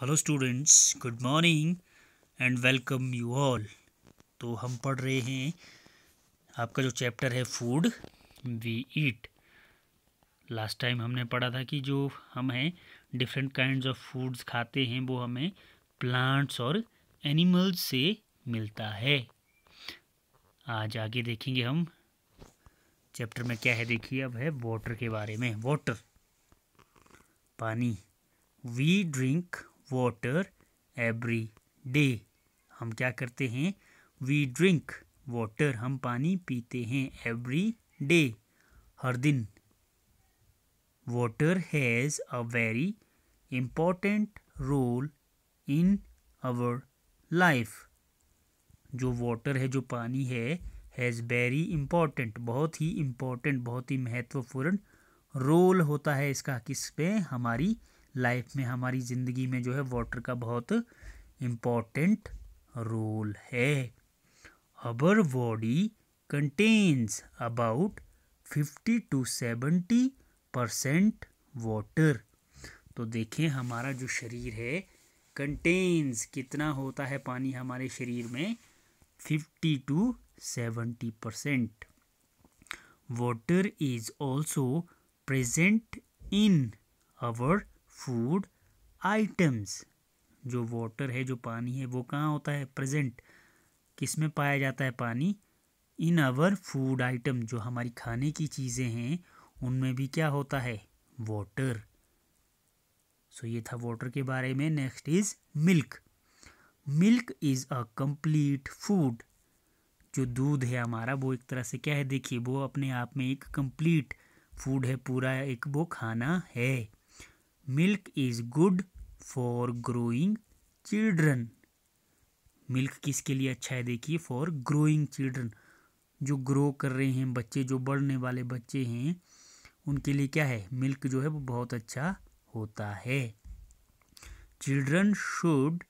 hello students good morning and welcome you all तो हम पढ़ रहे हैं आपका जो चैप्टर है food we eat last time हमने पढ़ा था कि जो हम हैं डिफरेंट काइंड ऑफ फूड्स खाते हैं वो हमें प्लांट्स और एनिमल्स से मिलता है आज आगे देखेंगे हम चैप्टर में क्या है देखिए अब है वाटर के बारे में वाटर पानी we drink water every day हम क्या करते हैं वी ड्रिंक वाटर हम पानी पीते हैं एवरी डे हर दिन water has a very important role in our life जो वाटर है जो पानी है हैज़ वेरी इम्पॉर्टेंट बहुत ही इम्पॉर्टेंट बहुत ही महत्वपूर्ण रोल होता है इसका किस पे हमारी लाइफ में हमारी ज़िंदगी में जो है वाटर का बहुत इम्पॉर्टेंट रोल है our body contains about fifty to seventy percent water तो देखें हमारा जो शरीर है कंटेन्स कितना होता है पानी हमारे शरीर में fifty to seventy percent water is also present in our food items जो वाटर है जो पानी है वो कहाँ होता है प्रेजेंट किस में पाया जाता है पानी इन आवर फूड आइटम जो हमारी खाने की चीज़ें हैं उनमें भी क्या होता है वाटर सो so, ये था वाटर के बारे में next is milk milk is a complete food जो दूध है हमारा वो एक तरह से क्या है देखिए वो अपने आप में एक कंप्लीट फूड है पूरा एक वो खाना है milk is good for growing children milk किसके लिए अच्छा है देखिए फॉर ग्रोइंग चिल्ड्रन जो ग्रो कर रहे हैं बच्चे जो बढ़ने वाले बच्चे हैं उनके लिए क्या है मिल्क जो है वो बहुत अच्छा होता है children should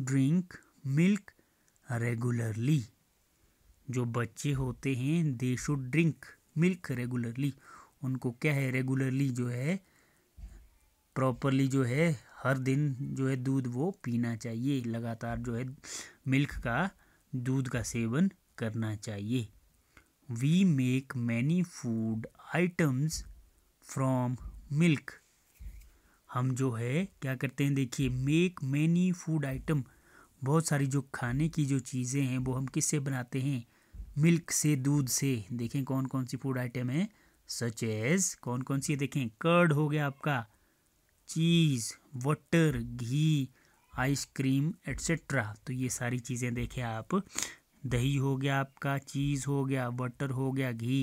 drink milk regularly जो बच्चे होते हैं they should drink milk regularly उनको क्या है रेगुलरली जो है प्रॉपरली जो है हर दिन जो है दूध वो पीना चाहिए लगातार जो है मिल्क का दूध का सेवन करना चाहिए we make many food items from milk हम जो है क्या करते हैं देखिए मेक मैनी फूड आइटम बहुत सारी जो खाने की जो चीज़ें हैं वो हम किससे बनाते हैं मिल्क से दूध से देखें कौन कौन सी फूड आइटम है सच एज कौन कौन सी देखें कर्ड हो गया आपका cheese butter ghee ice cream etcetera तो ये सारी चीज़ें देखें आप दही हो गया आपका चीज़ हो गया बटर हो गया घी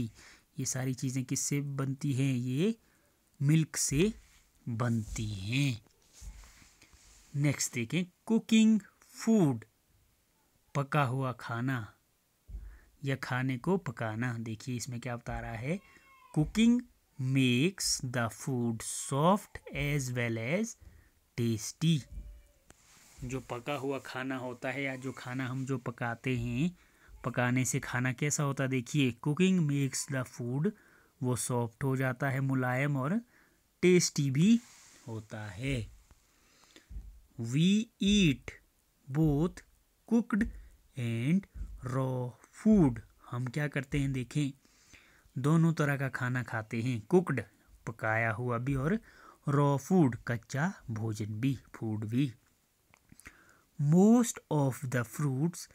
ये सारी चीज़ें किससे बनती हैं ये मिल्क से बनती हैं नेक्स्ट देखें कुकिंग फूड पका हुआ खाना या खाने को पकाना देखिए इसमें क्या बता रहा है cooking makes the food soft as well as tasty जो पका हुआ खाना होता है या जो खाना हम जो पकाते हैं पकाने से खाना कैसा होता है देखिए कुकिंग मेक्स द फूड वो सॉफ्ट हो जाता है मुलायम और टेस्टी भी होता है we eat both cooked and raw food हम क्या करते हैं देखें दोनों तरह का खाना खाते हैं कुकड पकाया हुआ भी और रॉ फूड कच्चा भोजन भी फूड भी most of the fruits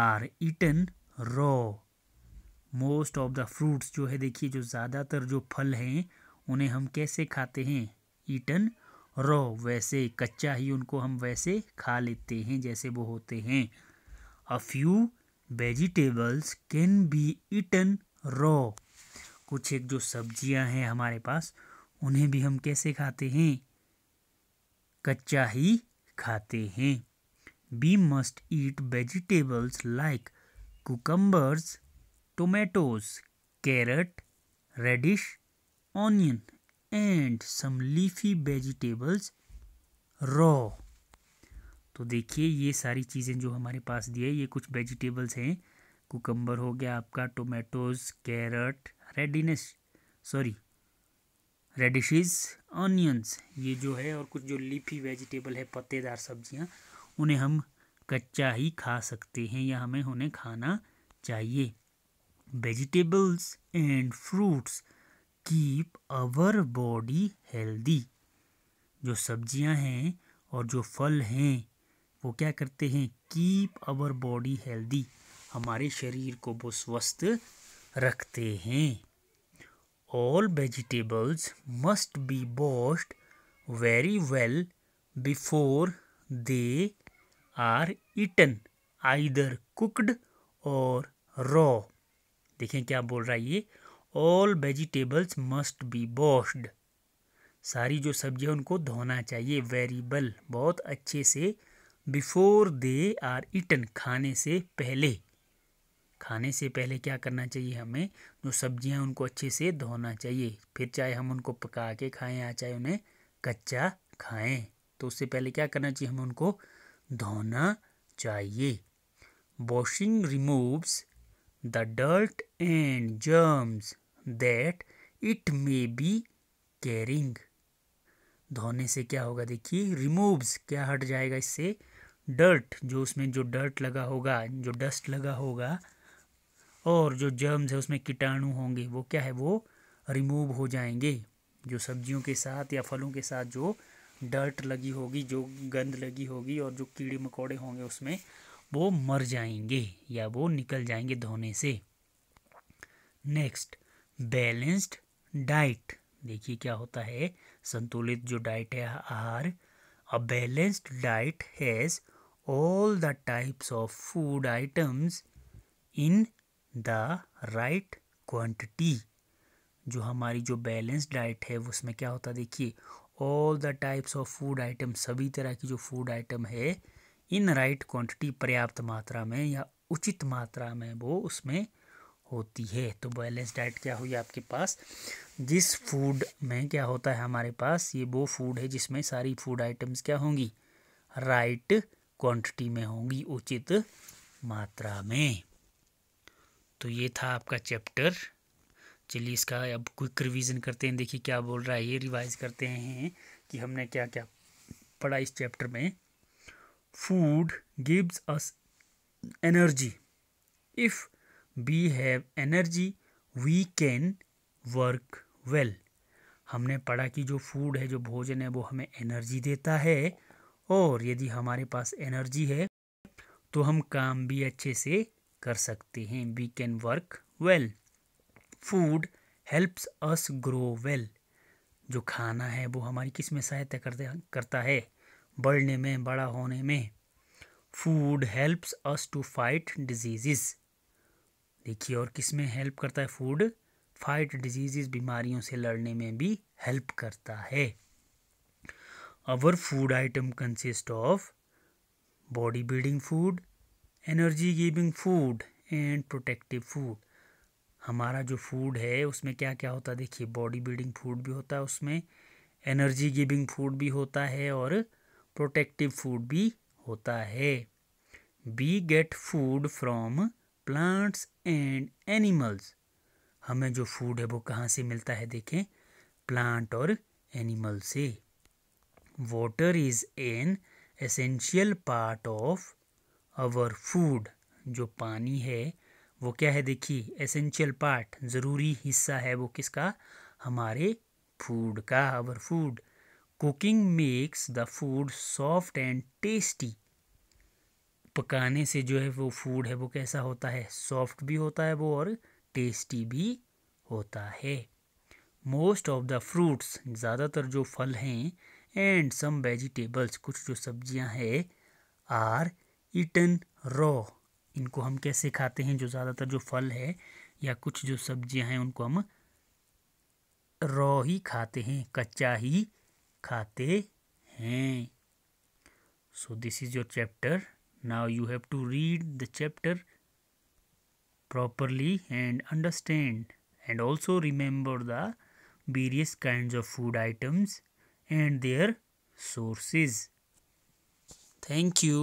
are eaten raw most of the fruits जो है देखिए जो ज़्यादातर जो फल हैं उन्हें हम कैसे खाते हैं ईटन रॉ वैसे कच्चा ही उनको हम वैसे खा लेते हैं जैसे वो होते हैं a few vegetables can be eaten raw कुछ एक जो सब्जियां हैं हमारे पास उन्हें भी हम कैसे खाते हैं कच्चा ही खाते हैं we must eat vegetables like cucumbers tomatoes carrot radish onion and some leafy vegetables raw तो देखिए ये सारी चीज़ें जो हमारे पास दी है ये कुछ वेजिटेबल्स हैं कुकम्बर हो गया आपका tomatoes carrot readiness sorry radishes onions ये जो है और कुछ जो लीफी वेजिटेबल है पत्तेदार सब्जियां उन्हें हम कच्चा ही खा सकते हैं या हमें उन्हें खाना चाहिए vegetables and fruits keep our body healthy जो सब्जियां हैं और जो फल हैं वो क्या करते हैं कीप आवर बॉडी हेल्दी हमारे शरीर को वो स्वस्थ रखते हैं all vegetables must be washed very well before they are eaten either cooked or raw देखें क्या बोल रहा है ये all vegetables must be washed सारी जो है उनको धोना चाहिए वेल बहुत अच्छे से बिफोर दे आर ईटन खाने से पहले खाने से पहले क्या करना चाहिए हमें जो सब्जियां उनको अच्छे से धोना चाहिए फिर चाहे हम उनको पका के खाएं या चाहे उन्हें कच्चा खाएं तो उससे पहले क्या करना चाहिए हमें उनको धोना चाहिए washing removes the dirt and germs that it may be carrying धोने से क्या होगा देखिए रिमूव्स क्या हट जाएगा इससे डर्ट जो उसमें जो डर्ट लगा होगा जो डस्ट लगा होगा और जो जर्म्स है उसमें कीटाणु होंगे वो क्या है वो रिमूव हो जाएंगे जो सब्जियों के साथ या फलों के साथ जो डर्ट लगी होगी जो गंद लगी होगी और जो कीड़े मकोड़े होंगे उसमें वो मर जाएंगे या वो निकल जाएंगे धोने से नेक्स्ट बैलेंस्ड डाइट देखिए क्या होता है संतुलित जो डाइट है आहार a balanced diet has all the types of food items in the right quantity जो हमारी जो बैलेंस डाइट है उसमें क्या होता है देखिए all the types of food item सभी तरह की जो फूड आइटम है इन राइट क्वांटिटी पर्याप्त मात्रा में या उचित मात्रा में वो उसमें होती है तो बैलेंस डाइट क्या हुई आपके पास जिस फूड में क्या होता है हमारे पास ये वो फूड है जिसमें सारी फूड आइटम्स क्या होंगी राइट क्वांटिटी में होंगी उचित मात्रा में तो ये था आपका चैप्टर चलिए इसका अब क्विक रिवीजन करते हैं देखिए क्या बोल रहा है ये रिवाइज करते हैं कि हमने क्या क्या पढ़ा इस चैप्टर में food gives us energy if we have energy we can work well हमने पढ़ा कि जो फूड है जो भोजन है वो हमें एनर्जी देता है और यदि हमारे पास एनर्जी है तो हम काम भी अच्छे से कर सकते हैं we can work well food helps us grow well जो खाना है वो हमारी किस में सहायता करता है बढ़ने में बड़ा होने में food helps us to fight diseases देखिए और किस में हेल्प करता है फूड फाइट डिजीजेस बीमारियों से लड़ने में भी हेल्प करता है our food item consist of body building food energy giving food and protective food हमारा जो फूड है उसमें क्या क्या होता है देखिए बॉडी बिल्डिंग फूड भी होता है उसमें एनर्जी गिविंग फूड भी होता है और प्रोटेक्टिव फूड भी होता है we get food from plants and animals हमें जो फूड है वो कहाँ से मिलता है देखें प्लांट और एनिमल से water is an essential part of our food जो पानी है वो क्या है देखिए एसेंशियल पार्ट ज़रूरी हिस्सा है वो किसका हमारे फूड का our food cooking makes the food soft and tasty पकाने से जो है वो फूड है वो कैसा होता है सॉफ्ट भी होता है वो और टेस्टी भी होता है मोस्ट ऑफ द फ्रूट्स ज़्यादातर जो फल हैं एंड सम वेजिटेबल्स कुछ जो सब्जियां हैं आर ईटन रॉ इनको हम कैसे खाते हैं जो ज़्यादातर जो फल है या कुछ जो सब्जियां हैं उनको हम रॉ ही खाते हैं कच्चा ही खाते हैं so this is your chapter now you have to read the chapter properly and understand and also remember the various kinds of food items and their sources thank you